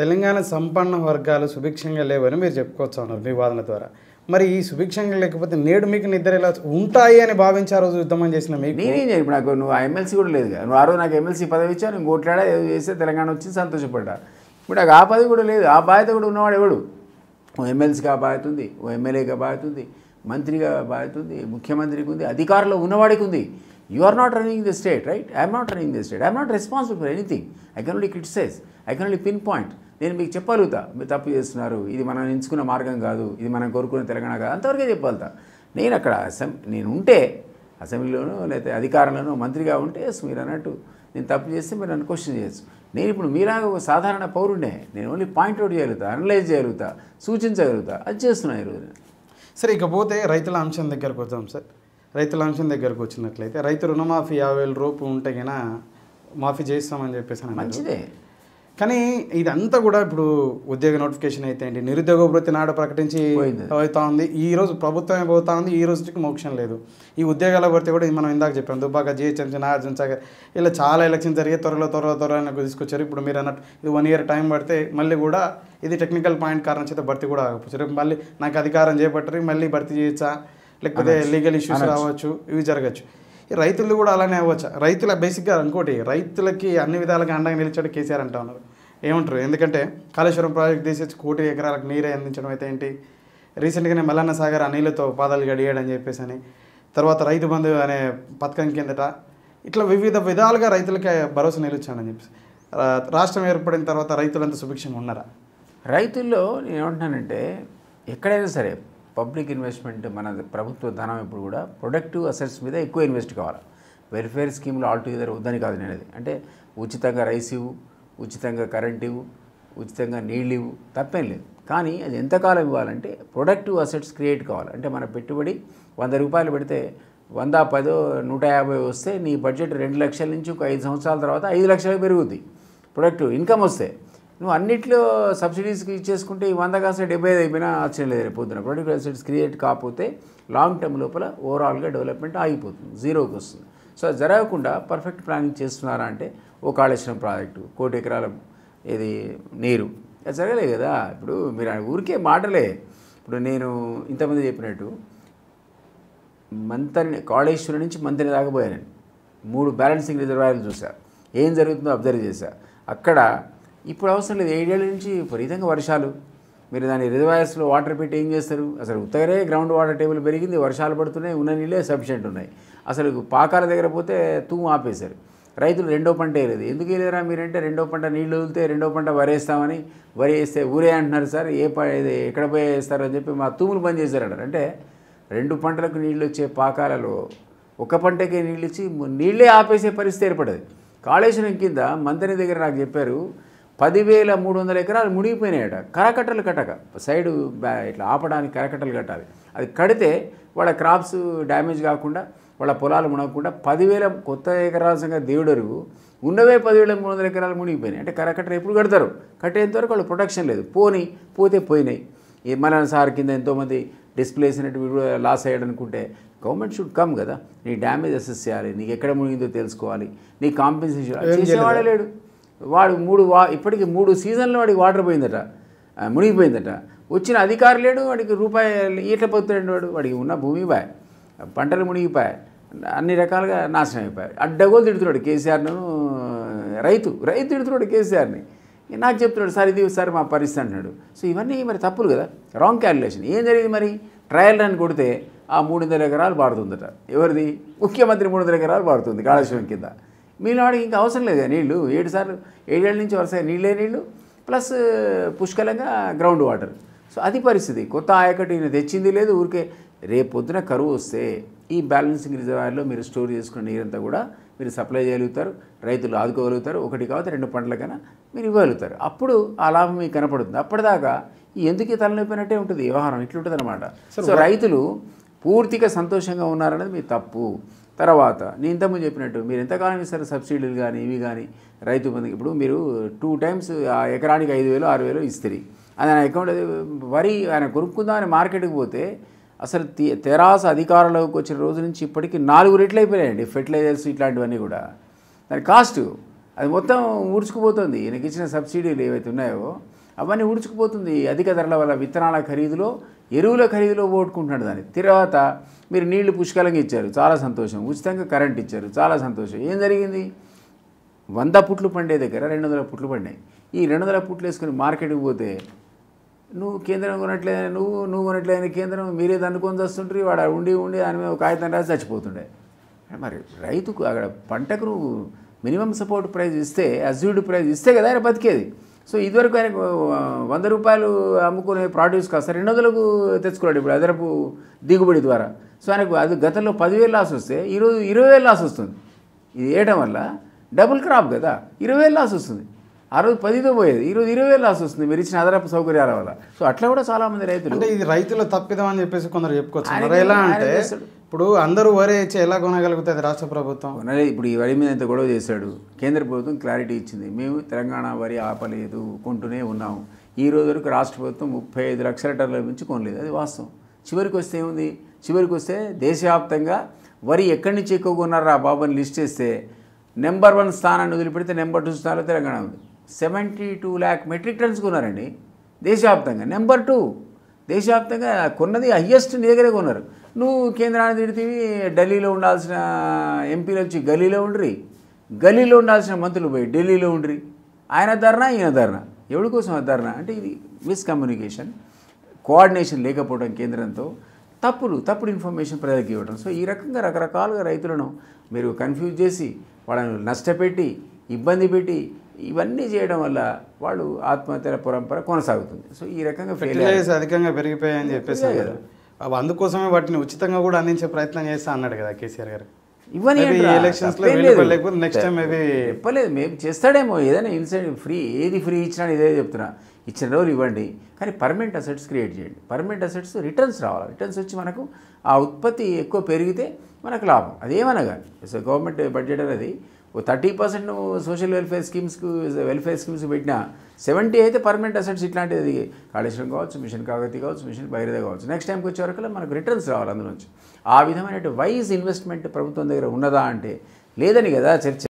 తెలంగాణ సంపన్న వర్గాలు సుభిక్షంగా లేవని మీరు చెప్పుకోవచ్చు అన్నారు మీ వాదన ద్వారా మరి ఈ సుభిక్షంగా లేకపోతే నేడు మీకు నిద్ర ఎలా ఉంటాయి అని భావించి రోజు యుద్ధం చేసిన మీకు నేనేం చెప్పి నాకు నువ్వు ఎమ్మెల్సీ కూడా లేదు నువ్వు ఆ రోజు నాకు ఎమ్మెల్సీ పదవి ఇచ్చావు నేను కొట్లాడా ఏదో చేస్తే తెలంగాణ వచ్చి సంతోషపడ్డా ఇప్పుడు నాకు ఆ పదవి కూడా లేదు ఆ బాధ్యత కూడా ఉన్నవాడు ఎవడు ఓ ఎమ్మెల్సీగా బాధ్యత ఉంది ఓ ఎమ్మెల్యేగా బాధ్యత ఉంది మంత్రిగా బాధ్యత ఉంది ముఖ్యమంత్రికి ఉంది అధికారంలో ఉన్నవాడికి ఉంది you are not running the state right I'm not running the state I'm not responsible for anything I can only criticise I can only pinpoint నేను మీకు చెప్పగలుగుతా మీరు తప్పు చేస్తున్నారు ఇది మనం ఎంచుకున్న మార్గం కాదు ఇది మనం కోరుకున్న తెలంగాణ కాదు అంతవరకే చెప్పగలుగుతా నేను అక్కడ అసెం నేను ఉంటే అసెంబ్లీలోనో లేకపోతే అధికారంలోనో మంత్రిగా ఉంటే మీరు అన్నట్టు నేను తప్పు చేస్తే మీరు నన్ను క్వశ్చన్ చేయొచ్చు నేను ఇప్పుడు మీలాగా ఒక సాధారణ పౌరుడే నేను ఓన్లీ పాయింట్అవుట్ చేయగలుగుతా అనలైజ్ చేయగలుగుతా సూచించగలుగుతా అది చేస్తున్నాను ఈరోజు సరే ఇకపోతే రైతుల అంశం దగ్గరకు వద్దాం సార్ రైతుల అంశం దగ్గరకు వచ్చినట్లయితే రైతు రుణమాఫీ యాభై వేల రూపు ఉంటే గన మాఫీ చేస్తామని చెప్పేసి మంచిదే కానీ ఇదంతా కూడా ఇప్పుడు ఉద్యోగ నోటిఫికేషన్ అయితే ఏంటి నిరుద్యోగ వృత్తి నాడు ప్రకటించి అవుతా ఉంది ఈ రోజు ప్రభుత్వం పోతా ఉంది ఈ రోజుకి మోక్షం లేదు ఈ ఉద్యోగాల భర్తీ కూడా మనం ఇందాక చెప్పాం దుబ్బాక జిహెచ్ఎంసీ నాగార్జున సాగర్ ఇలా చాలా ఎలక్షన్ జరిగే త్వరలో త్వరలో త్వరలో తీసుకొచ్చారు ఇప్పుడు మీరు అన్నట్టు ఇది వన్ ఇయర్ టైం పడితే మళ్ళీ కూడా ఇది టెక్నికల్ పాయింట్ కారణం చేత భర్తీ కూడా ఆగపోతుంది మళ్ళీ నాకు అధికారం చేపట్టరు మళ్ళీ భర్తీ చేయొచ్చా లేకపోతే లీగల్ ఇష్యూస్ రావచ్చు ఇవి జరగచ్చు రైతులు కూడా అలానే అవ్వచ్చు రైతుల బేసిక్గా ఇంకోటి రైతులకి అన్ని విధాలుగా అండగా నిలిచాడు కేసీఆర్ అంటా ఉన్నారు ఏమంటారు ఎందుకంటే కాళేశ్వరం ప్రాజెక్ట్ తీసేసి కోటి ఎకరాలకు నీరే అందించడం అయితే ఏంటి రీసెంట్గానే మల్లన్న సాగర్ ఆ నీళ్ళతో పాదాలు గడియాడని చెప్పేసి అని తర్వాత రైతు బంధు అనే పథకం కిందట ఇట్లా వివిధ విధాలుగా రైతులకి భరోసా నిలుచాడని చెప్పేసి రాష్ట్రం ఏర్పడిన తర్వాత రైతులంతా సుభిక్షంగా ఉన్నారా రైతుల్లో నేను ఏమంటున్నానంటే ఎక్కడైనా సరే పబ్లిక్ ఇన్వెస్ట్మెంట్ మన ప్రభుత్వ ధనం ఇప్పుడు కూడా ప్రొడక్టివ్ అసెట్స్ మీద ఎక్కువ ఇన్వెస్ట్ కావాలి వెల్ఫేర్ స్కీమ్లు ఆల్టుగెదర్ వద్దని కాదు నేనది అంటే ఉచితంగా రైస్ ఇవ్వు ఉచితంగా కరెంట్ ఇవ్వు ఉచితంగా నీళ్ళు ఇవ్వు తప్పేం లేదు కానీ అది ఎంతకాలం ఇవ్వాలంటే ప్రొడక్టివ్ అసెట్స్ క్రియేట్ కావాలి అంటే మన పెట్టుబడి వంద రూపాయలు పెడితే వంద పదో నూట యాభై వస్తే నీ బడ్జెట్ రెండు లక్షల నుంచి ఒక ఐదు సంవత్సరాల తర్వాత ఐదు లక్షలకు పెరుగుద్ది ప్రొడక్టివ్ ఇన్కమ్ వస్తే నువ్వు అన్నిట్లో సబ్సిడీస్ ఇచ్చేసుకుంటే ఈ వంద కాస్త డెబ్బై ఐదు అయిపోయినా ఆశ్చర్యం లేదు రేపొద్దున ప్రొడక్టివ్ అసెట్స్ క్రియేట్ కాకపోతే లాంగ్ టర్మ్ లోపల ఓవరాల్గా డెవలప్మెంట్ ఆగిపోతుంది జీరోకి వస్తుంది సో అది జరగకుండా పర్ఫెక్ట్ ప్లానింగ్ చేస్తున్నారా అంటే ఓ కాళేశ్వరం ప్రాజెక్టు కోటి ఎకరాల ఇది నీరు అది జరగలే కదా ఇప్పుడు మీరు ఊరికే మాటలే ఇప్పుడు నేను ఇంతమంది చెప్పినట్టు మంతని కాళేశ్వరం నుంచి మంతని దాకా మూడు బ్యాలెన్సింగ్ రిజర్వాయర్లు చూసా ఏం జరుగుతుందో అబ్జర్వ్ చేశా అక్కడ ఇప్పుడు అవసరం లేదు ఏడేళ్ళ నుంచి విపరీతంగా వర్షాలు మీరు దాని రిజర్వాయర్స్లో వాటర్ పెట్టి ఏం చేస్తారు అసలు ఉత్తగరే గ్రౌండ్ వాటర్ టేబుల్ పెరిగింది వర్షాలు పడుతున్నాయి ఉన్న నీళ్ళే సఫిషియెంట్ ఉన్నాయి అసలు పాకాల దగ్గర పోతే తూము ఆపేశారు రైతులు రెండో పంట వేయలేదు ఎందుకు వేయలేరా మీరంటే రెండో పంట నీళ్లు వదిలితే రెండో పంట వరేస్తామని వరి వేస్తే ఊరే అంటున్నారు సార్ ఏ ఎక్కడ పోయి వేస్తారు అని చెప్పి మా తూములు బంద్ అంటారు అంటే రెండు పంటలకు నీళ్ళు వచ్చే పాకాలలో ఒక పంటకే నీళ్ళు ఇచ్చి నీళ్ళే ఆపేసే పరిస్థితి ఏర్పడదు కాళేశ్వరం కింద మందరి దగ్గర నాకు చెప్పారు పదివేల మూడు వందల ఎకరాలు మునిగిపోయినాయట కరకట్టలు కట్టక సైడ్ ఇట్లా ఆపడానికి కరకట్టలు కట్టాలి అది కడితే వాళ్ళ క్రాప్స్ డ్యామేజ్ కాకుండా వాళ్ళ పొలాలు మునగకుండా పదివేల కొత్త ఎకరాల సంగతి దేవుడరుగు ఉన్నవే పదివేల మూడు వందల ఎకరాలు మునిగిపోయినాయి అంటే కరకట్టలు ఎప్పుడు కడతారు కట్టేంత వరకు వాళ్ళు ప్రొటెక్షన్ లేదు పోని పోతే పోయినాయి ఈ మలన సార్ కింద ఎంతోమంది డిస్ప్లేస్ అనేటివి లాస్ అయ్యాడనుకుంటే గవర్నమెంట్ షుడ్ కమ్ కదా నీ డ్యామేజ్ అసెస్ చేయాలి నీకు ఎక్కడ మునిగిందో తెలుసుకోవాలి నీ కాంపెన్సేషన్ చేసేవాడే లేడు వాడు మూడు వా ఇప్పటికి మూడు సీజన్లు వాడికి వాటర్ పోయిందట మునిగిపోయిందట వచ్చిన అధికారు లేడు వాడికి రూపాయి ఈట పొత్తున్నాడు వాడు వాడికి ఉన్న భూమి పాయ పంటలు మునిగిపోయాయి అన్ని రకాలుగా నాశనం అయిపోయాయి అడ్డగోలు తిడుతున్నాడు కేసీఆర్ను రైతు రైతు తిడుతున్నాడు కేసీఆర్ని నాకు చెప్తున్నాడు సార్ ఇది సార్ మా పరిస్థితి అంటున్నాడు సో ఇవన్నీ మరి తప్పులు కదా రాంగ్ క్యాలిక్యులేషన్ ఏం జరిగింది మరి ట్రయల్ రన్ కొడితే ఆ మూడు వందల ఎకరాలు పాడుతుందట ఎవరిది ముఖ్యమంత్రి మూడు వందల ఎకరాలు పాడుతుంది కాళేశ్వరం కింద వాడికి ఇంకా అవసరం లేదు నీళ్ళు ఏడు సార్లు ఏడేళ్ళ నుంచి వరుసగా నీళ్ళే నీళ్ళు ప్లస్ పుష్కలంగా గ్రౌండ్ వాటర్ సో అది పరిస్థితి కొత్త ఆయకట్టు ఈయన తెచ్చింది లేదు ఊరికే రేపొద్దున కరువు వస్తే ఈ బ్యాలెన్సింగ్ రిజర్వాయర్లో మీరు స్టోర్ చేసుకున్న నీరంతా కూడా మీరు సప్లై చేయగలుగుతారు రైతులు ఆదుకోగలుగుతారు ఒకటి కావచ్చు రెండు పంటల కన్నా మీరు ఇవ్వగలుగుతారు అప్పుడు ఆ లాభం మీకు కనపడుతుంది అప్పటిదాకా ఈ ఎందుకు తలనొప్పినట్టే ఉంటుంది వ్యవహారం ఇట్లుంటుంది అనమాట సో రైతులు పూర్తిగా సంతోషంగా ఉన్నారనేది మీ తప్పు తర్వాత నేను ఇంతకుముందు చెప్పినట్టు మీరు ఎంతకాలం ఇస్తారు సబ్సిడీలు కానీ ఇవి కానీ రైతు బంధు ఇప్పుడు మీరు టూ టైమ్స్ ఆ ఎకరానికి ఐదు వేలు ఆరు వేలు ఇస్తారు అది ఆయన అకౌంట్ వరి ఆయన కొనుక్కుందామని మార్కెట్కి పోతే అసలు తెరాస అధికారంలోకి వచ్చిన రోజు నుంచి ఇప్పటికీ నాలుగు రెట్లు అయిపోయాయండి ఫెర్టిలైజర్స్ ఇట్లాంటివన్నీ కూడా దాని కాస్ట్ అది మొత్తం ఊడ్చుకుపోతుంది ఈయనకి ఇచ్చిన సబ్సిడీలు ఏవైతే ఉన్నాయో అవన్నీ ఊడ్చుకుపోతుంది అధిక ధరల వల్ల విత్తనాల ఖరీదులో ఎరువుల ఖరీదులో పోగొట్టుకుంటున్నాడు దాన్ని తర్వాత మీరు నీళ్లు పుష్కలంగా ఇచ్చారు చాలా సంతోషం ఉచితంగా కరెంట్ ఇచ్చారు చాలా సంతోషం ఏం జరిగింది వంద పుట్లు పండే దగ్గర రెండు వందల పుట్లు పడినాయి ఈ రెండు వందల పుట్లు వేసుకుని మార్కెట్కి పోతే నువ్వు కేంద్రం కొనట్లే నువ్వు నువ్వు కొనట్లేదని కేంద్రం మీరే దండుకొని వస్తుంటారు వాడు ఉండి ఉండి దాని మీద ఆయుధం రాసి చచ్చిపోతుండే మరి రైతుకు అక్కడ పంటకు నువ్వు మినిమం సపోర్ట్ ప్రైజ్ ఇస్తే అజ్యూడ్ ప్రైజ్ ఇస్తే కదా ఆయన బతికేది సో ఇదివరకు ఆయనకు వంద రూపాయలు అమ్ముకునే ప్రొడ్యూస్ కాస్త రెండు వందలకు తెచ్చుకున్నాడు ఇప్పుడు అదనపు దిగుబడి ద్వారా సో ఆయనకు అది గతంలో పదివేలు లాస్ వస్తే ఈరోజు ఇరవై వేలు లాస్ వస్తుంది ఇది వేయడం వల్ల డబుల్ క్రాప్ కదా ఇరవై వేలు లాస్ వస్తుంది ఆ రోజు పదితో పోయేది ఈరోజు ఇరవై రాసి వస్తుంది మీరు ఇచ్చిన అదనపు సౌకర్యాల వల్ల సో అట్లా కూడా చాలా మంది రైతులు అంటే ఇది రైతుల తప్పిదం అని చెప్పేసి కొందరు చెప్పుకోవచ్చు ఎలా అంటే ఇప్పుడు అందరూ వరే ఇచ్చి ఎలా కొనగలుగుతుంది రాష్ట్ర ప్రభుత్వం ఇప్పుడు ఈ వరి మీద ఎంత గొడవ చేశాడు కేంద్ర ప్రభుత్వం క్లారిటీ ఇచ్చింది మేము తెలంగాణ వరి ఆపలేదు కొంటూనే ఉన్నాము ఈ రోజు వరకు రాష్ట్ర ప్రభుత్వం ముప్పై ఐదు లక్షల టన్నుల మించి కొనలేదు అది వాస్తవం చివరికి వస్తే ఏముంది చివరికి వస్తే దేశవ్యాప్తంగా వరి ఎక్కడి నుంచి ఎక్కువ కొన్నారా బాబుని లిస్ట్ చేస్తే నెంబర్ వన్ స్థానాన్ని వదిలిపెడితే నెంబర్ టూ స్థానంలో తెలంగాణ ఉంది seventy two lakh metric tons కొన్నారండి దేశవ్యాప్తంగా నెంబర్ టూ దేశవ్యాప్తంగా కొన్నది హయ్యెస్ట్ నీ దగ్గరే కొన్నారు నువ్వు కేంద్రాన్ని తిడితేవి ఢిల్లీలో ఉండాల్సిన ఎంపీలు వచ్చి గలీలో ఉండ్రి గలీలో ఉండాల్సిన మంత్రులు పోయి ఢిల్లీలో ఉండ్రి ఆయన ధర్నా ఈయన ధర్నా ఎవడి కోసం ధర్నా అంటే ఇది మిస్కమ్యూనికేషన్ కోఆర్డినేషన్ లేకపోవడం కేంద్రంతో తప్పులు తప్పుడు ఇన్ఫర్మేషన్ ప్రజలకు ఇవ్వడం సో ఈ రకంగా రకరకాలుగా రైతులను మీరు కన్ఫ్యూజ్ చేసి వాళ్ళని నష్టపెట్టి ఇబ్బంది పెట్టి ఇవన్నీ చేయడం వల్ల వాళ్ళు ఆత్మహత్యల పరంపర కొనసాగుతుంది సో ఈ రకంగా అధికంగా పెరిగిపోయాయని చెప్పేసి కదా అందుకోసమే వాటిని ఉచితంగా కూడా అందించే ప్రయత్నం చేస్తా అన్నాడు కదా కేసీఆర్ గారు చెప్పలేదు మేము చేస్తాడేమో ఏదైనా ఇన్సెంటివ్ ఫ్రీ ఏది ఫ్రీ ఇచ్చినా ఇదే చెప్తున్నా ఇచ్చిన రోజులు ఇవ్వండి కానీ పర్మనెంట్ అసెట్స్ క్రియేట్ చేయండి పర్మనెంట్ అసెట్స్ రిటర్న్స్ రావాలి రిటర్న్స్ వచ్చి మనకు ఆ ఉత్పత్తి ఎక్కువ పెరిగితే మనకు లాభం అదేమనగా గవర్నమెంట్ బడ్జెట్ అనేది ఓ థర్టీ పర్సెంట్ సోషల్ వెల్ఫేర్ స్కీమ్స్కు వెల్ఫేర్ స్కీమ్స్ పెట్టినా సెవెంటీ అయితే పర్మనెంట్ అసెట్స్ ఇట్లాంటిది కాళేశ్వరం కావచ్చు మిషన్ కాగతి కావచ్చు మిషన్ బైరద కావచ్చు నెక్స్ట్ టైంకి వచ్చే వరకు మనకు రిటర్న్స్ రావాలి అందులోంచి ఆ విధమైన వైజ్ ఇన్వెస్ట్మెంట్ ప్రభుత్వం దగ్గర ఉన్నదా అంటే లేదని కదా చర్చ